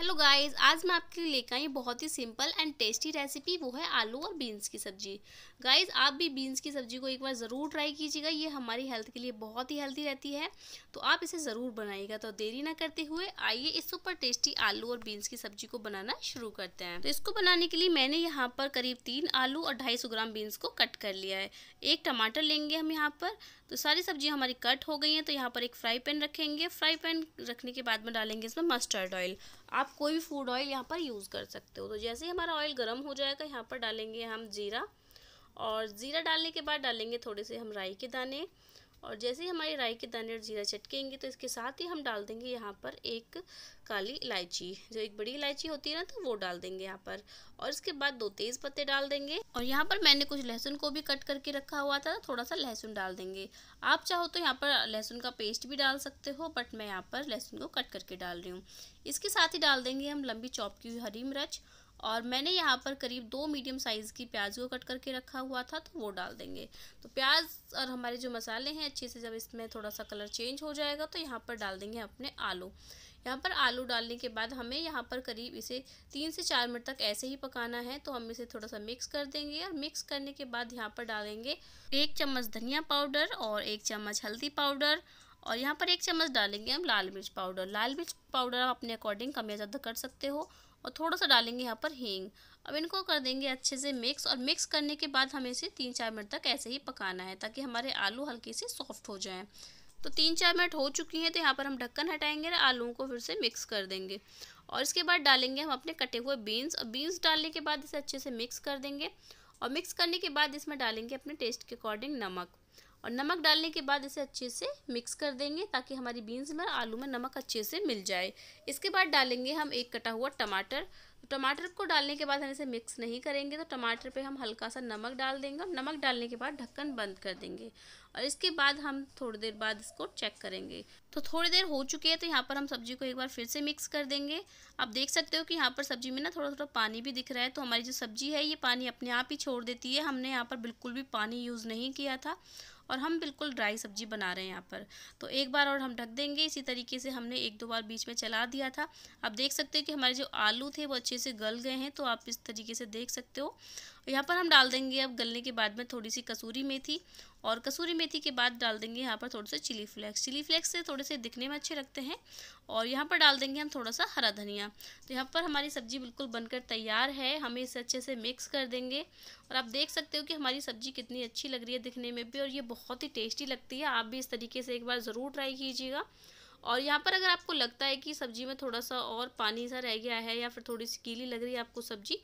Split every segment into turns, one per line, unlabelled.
hello guys आज मैं आपके लिए लेकर आई बहुत ही सिंपल एंड टेस्टी रेसिपी वो है आलू और बीन्स की सब्ज़ी गाइस आप भी बीन्स की सब्ज़ी को एक बार ज़रूर ट्राई कीजिएगा ये हमारी हेल्थ के लिए बहुत ही हेल्दी रहती है तो आप इसे ज़रूर बनाइएगा तो देरी ना करते हुए आइए इस सुपर टेस्टी आलू और बीन्स की सब्ज़ी को बनाना शुरू करते हैं तो इसको बनाने के लिए मैंने यहाँ पर करीब तीन आलू और ढाई ग्राम बीन्स को कट कर लिया है एक टमाटर लेंगे हम यहाँ पर तो सारी सब्ज़ियाँ हमारी कट हो गई हैं तो यहाँ पर एक फ्राई पैन रखेंगे फ्राई पैन रखने के बाद में डालेंगे इसमें मस्टर्ड ऑयल आप आप कोई भी फूड ऑयल यहाँ पर यूज़ कर सकते हो तो जैसे ही हमारा ऑयल गर्म हो जाएगा यहाँ पर डालेंगे हम जीरा और ज़ीरा डालने के बाद डालेंगे थोड़े से हम राई के दाने और जैसे ही हमारी राई के दाने और जीरा चटकेंगे तो इसके साथ ही हम डाल देंगे यहाँ पर एक काली इलायची जो एक बड़ी इलायची होती है ना तो वो डाल देंगे यहाँ पर और इसके बाद दो तेज़ पत्ते डाल देंगे और यहाँ पर मैंने कुछ लहसुन को भी कट करके रखा हुआ था थोड़ा सा लहसुन डाल देंगे आप चाहो तो यहाँ पर लहसुन का पेस्ट भी डाल सकते हो बट मैं यहाँ पर लहसुन को कट करके डाल रही हूँ इसके साथ ही डाल देंगे हम लंबी चौप की हुई हरी मिर्च और मैंने यहाँ पर करीब दो मीडियम साइज़ की प्याज को कट करके रखा हुआ था तो वो डाल देंगे तो प्याज और हमारे जो मसाले हैं अच्छे से जब इसमें थोड़ा सा कलर चेंज हो जाएगा तो यहाँ पर डाल देंगे अपने आलू यहाँ पर आलू डालने के बाद हमें यहाँ पर करीब इसे तीन से चार मिनट तक ऐसे ही पकाना है तो हम इसे थोड़ा सा मिक्स कर देंगे और मिक्स करने के बाद यहाँ पर डालेंगे एक चम्मच धनिया पाउडर और एक चम्मच हल्दी पाउडर और यहाँ पर एक चम्मच डालेंगे हम लाल मिर्च पाउडर लाल मिर्च पाउडर आप अपने अकॉर्डिंग कम या ज़्यादा कर सकते हो और थोड़ा सा डालेंगे यहाँ पर हींग अब इनको कर देंगे अच्छे से मिक्स और मिक्स करने के बाद हमें इसे तीन चार मिनट तक ऐसे ही पकाना है ताकि हमारे आलू हल्के से सॉफ्ट हो जाएं तो तीन चार मिनट हो चुकी हैं तो यहाँ पर हम ढक्कन हटाएंगे और आलूओं को फिर से मिक्स कर देंगे और इसके बाद डालेंगे हम अपने कटे हुए बीन्स और बीन्स डालने के बाद इसे अच्छे से मिक्स कर देंगे और मिक्स करने के बाद इसमें डालेंगे अपने टेस्ट के अकॉर्डिंग नमक और नमक डालने के बाद इसे अच्छे से मिक्स कर देंगे ताकि हमारी बीन्स में आलू में नमक अच्छे से मिल जाए इसके बाद डालेंगे हम एक कटा हुआ टमाटर तो टमाटर को डालने के बाद हम इसे मिक्स नहीं करेंगे तो टमाटर पे हम हल्का सा नमक डाल देंगे और नमक डालने के बाद ढक्कन बंद कर देंगे और इसके बाद हम थोड़ी देर बाद इसको चेक करेंगे तो थोड़ी देर हो चुकी है तो यहाँ पर हम सब्जी को एक बार फिर से मिक्स कर देंगे आप देख सकते हो कि यहाँ पर सब्जी में ना थोड़ा थोड़ा पानी भी दिख रहा है तो हमारी जो सब्जी है ये पानी अपने आप ही छोड़ देती है हमने यहाँ पर बिल्कुल भी पानी यूज़ नहीं किया था और हम बिल्कुल ड्राई सब्जी बना रहे हैं यहाँ पर तो एक बार और हम ढक देंगे इसी तरीके से हमने एक दो बार बीच में चला दिया था आप देख सकते हो कि हमारे जो आलू थे वो अच्छे से गल गए हैं तो आप इस तरीके से देख सकते हो तो यहाँ पर हम डाल देंगे अब गलने के बाद में थोड़ी सी कसूरी मेथी और कसूरी मेथी के बाद डाल देंगे यहाँ पर थोड़े से चिली फ्लेक्स चिली फ्लेक्स से थोड़े से दिखने में अच्छे लगते हैं और यहाँ पर डाल देंगे हम थोड़ा सा हरा धनिया तो यहाँ पर हमारी सब्ज़ी बिल्कुल बनकर तैयार है हमें इसे अच्छे से मिक्स कर देंगे और आप देख सकते हो कि हमारी सब्ज़ी कितनी अच्छी लग रही है दिखने में भी और ये बहुत ही टेस्टी लगती है आप भी इस तरीके से एक बार ज़रूर ट्राई कीजिएगा और यहाँ पर अगर आपको लगता है कि सब्ज़ी में थोड़ा सा और पानी सा रह गया है या फिर थोड़ी सी गीली लग रही है आपको सब्ज़ी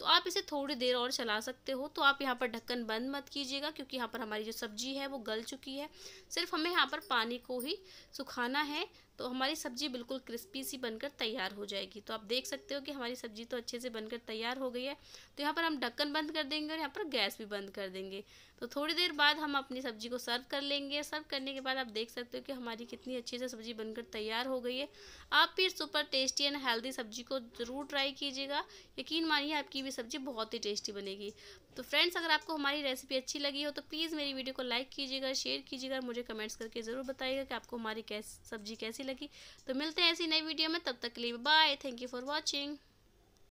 तो आप इसे थोड़ी देर और चला सकते हो तो आप यहाँ पर ढक्कन बंद मत कीजिएगा क्योंकि यहाँ पर हमारी जो सब्जी है वो गल चुकी है सिर्फ हमें यहाँ पर पानी को ही सुखाना है तो हमारी सब्जी बिल्कुल क्रिस्पी सी बनकर तैयार हो जाएगी तो आप देख सकते हो कि हमारी सब्जी तो अच्छे से बनकर तैयार हो गई है तो यहाँ पर हम ढक्कन बंद कर देंगे और यहाँ पर गैस भी बंद कर देंगे तो थोड़ी देर बाद हम अपनी सब्जी को सर्व कर लेंगे सर्व करने के बाद आप देख सकते हो कि हमारी कितनी अच्छी से सब्जी बनकर तैयार हो गई है आप फिर सुपर टेस्टी एंड हेल्दी सब्जी को ज़रूर ट्राई कीजिएगा यकीन मानिए आपकी हुई सब्ज़ी बहुत ही टेस्टी बनेगी तो फ्रेंड्स अगर आपको हमारी रेसिपी अच्छी लगी हो तो प्लीज़ मेरी वीडियो को लाइक कीजिएगा शेयर कीजिएगा मुझे कमेंट्स करके ज़रूर बताइएगा कि आपको हमारी कैस सब्ज़ी कैसी लगी तो मिलते हैं ऐसी नई वीडियो में तब तक के लिए bye thank you for watching